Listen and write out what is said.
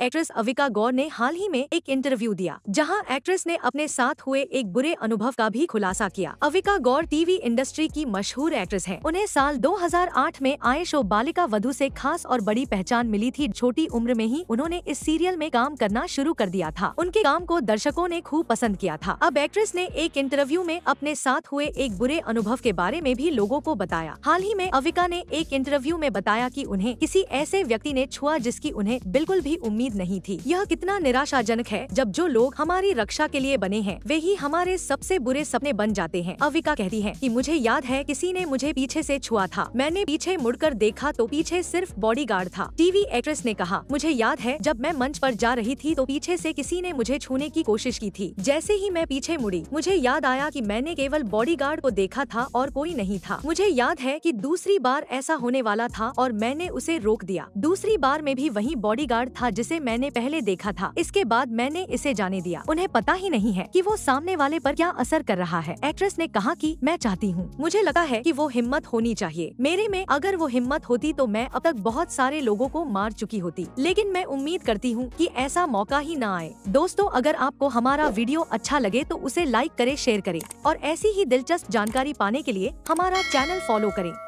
actress Avika गौर ने हाल ही में एक इंटरव्यू दिया जहां एक्ट्रेस ने अपने साथ हुए एक बुरे अनुभव का भी खुलासा किया अविका गौर टीवी इंडस्ट्री की मशहूर एक्ट्रेस है उन्हें साल 2008 में आए शो बालिका वधु से खास और बड़ी पहचान मिली थी छोटी उम्र में ही उन्होंने इस सीरियल में काम करना शुरू कर दिया था उनके काम को दर्शकों ने खूब पसंद किया था अब एक्ट्रेस ने एक इंटरव्यू में अपने साथ हुए एक बुरे अनुभव के बारे में भी लोगो को बताया हाल ही में अविका ने एक इंटरव्यू में बताया की उन्हें किसी ऐसे व्यक्ति ने छुआ जिसकी उन्हें बिल्कुल भी उम्मीद उम्मीद नहीं थी यह कितना निराशाजनक है जब जो लोग हमारी रक्षा के लिए बने हैं वे ही हमारे सबसे बुरे सपने बन जाते हैं अविका कहती है कि मुझे याद है किसी ने मुझे पीछे से छुआ था मैंने पीछे मुड़कर देखा तो पीछे सिर्फ बॉडीगार्ड था टीवी एक्ट्रेस ने कहा मुझे याद है जब मैं मंच पर जा रही थी तो पीछे से किसी ने मुझे छूने की कोशिश की थी जैसे ही मैं पीछे मुड़ी मुझे याद आया कि मैंने केवल बॉडीगार्ड को देखा था और कोई नहीं था मुझे याद है कि दूसरी बार ऐसा होने वाला था और मैंने उसे रोक दिया दूसरी बार में भी वही बॉडीगार्ड था जिसे मैंने पहले देखा था इसके बाद मैंने इसे जाने दिया उन्हें पता ही नहीं है कि वो सामने वाले पर क्या असर कर रहा है एक्ट्रेस ने कहा कि मैं चाहती हूँ मुझे लगा है कि वो हिम्मत होनी चाहिए मेरे में अगर वो हिम्मत होती तो मैं अब तक बहुत सारे लोगो को मार चुकी होती लेकिन मैं उम्मीद करती हूँ की ऐसा मौका ही न आए दोस्तों अगर आपको हमारा वीडियो अच्छा लगे तो उसे लाइक करे शेयर करे और ऐसी ही दिलचस्प जानकारी पाने के लिए हमारा चैनल फॉलो करें